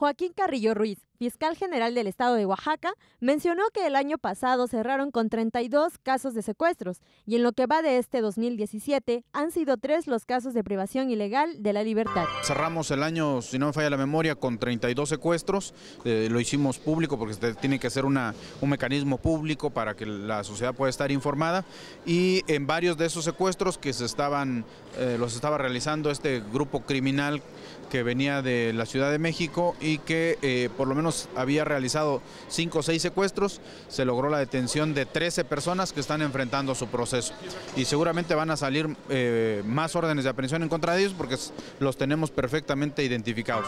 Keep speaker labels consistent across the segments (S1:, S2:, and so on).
S1: Joaquín Carrillo Ruiz, fiscal general del estado de Oaxaca, mencionó que el año pasado cerraron con 32 casos de secuestros y en lo que va de este 2017 han sido tres los casos de privación ilegal de la libertad.
S2: Cerramos el año, si no me falla la memoria, con 32 secuestros. Eh, lo hicimos público porque tiene que ser un mecanismo público para que la sociedad pueda estar informada. Y en varios de esos secuestros que se estaban, eh, los estaba realizando este grupo criminal que venía de la Ciudad de México y que eh, por lo menos había realizado cinco o seis secuestros, se logró la detención de 13 personas que están enfrentando su proceso. Y seguramente van a salir eh, más órdenes de aprehensión en contra de ellos porque los tenemos perfectamente identificados.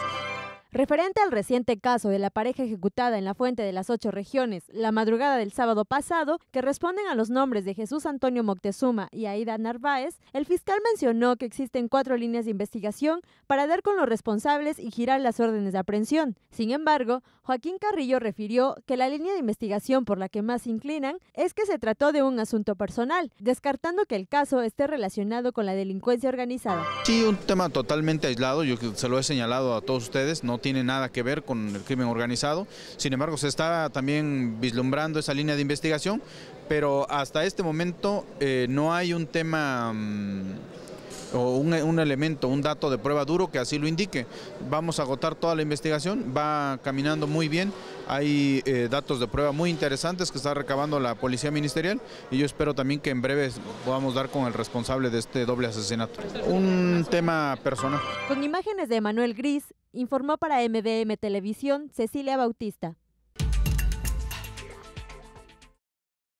S1: Referente al reciente caso de la pareja ejecutada en la Fuente de las Ocho Regiones la madrugada del sábado pasado, que responden a los nombres de Jesús Antonio Moctezuma y Aida Narváez, el fiscal mencionó que existen cuatro líneas de investigación para dar con los responsables y girar las órdenes de aprehensión. Sin embargo, Joaquín Carrillo refirió que la línea de investigación por la que más se inclinan es que se trató de un asunto personal, descartando que el caso esté relacionado con la delincuencia organizada.
S2: Sí, un tema totalmente aislado, yo se lo he señalado a todos ustedes, no tiene nada que ver con el crimen organizado. Sin embargo, se está también vislumbrando esa línea de investigación, pero hasta este momento eh, no hay un tema... Mm, o un, elemento, un dato de prueba duro que así lo indique. Vamos a agotar toda la investigación, va caminando muy bien, hay eh, datos de prueba muy interesantes que está recabando la Policía Ministerial y yo espero también que en breve podamos dar con el responsable de este doble asesinato. Un tema personal.
S1: Con imágenes de Manuel Gris, informó para MBM Televisión Cecilia Bautista.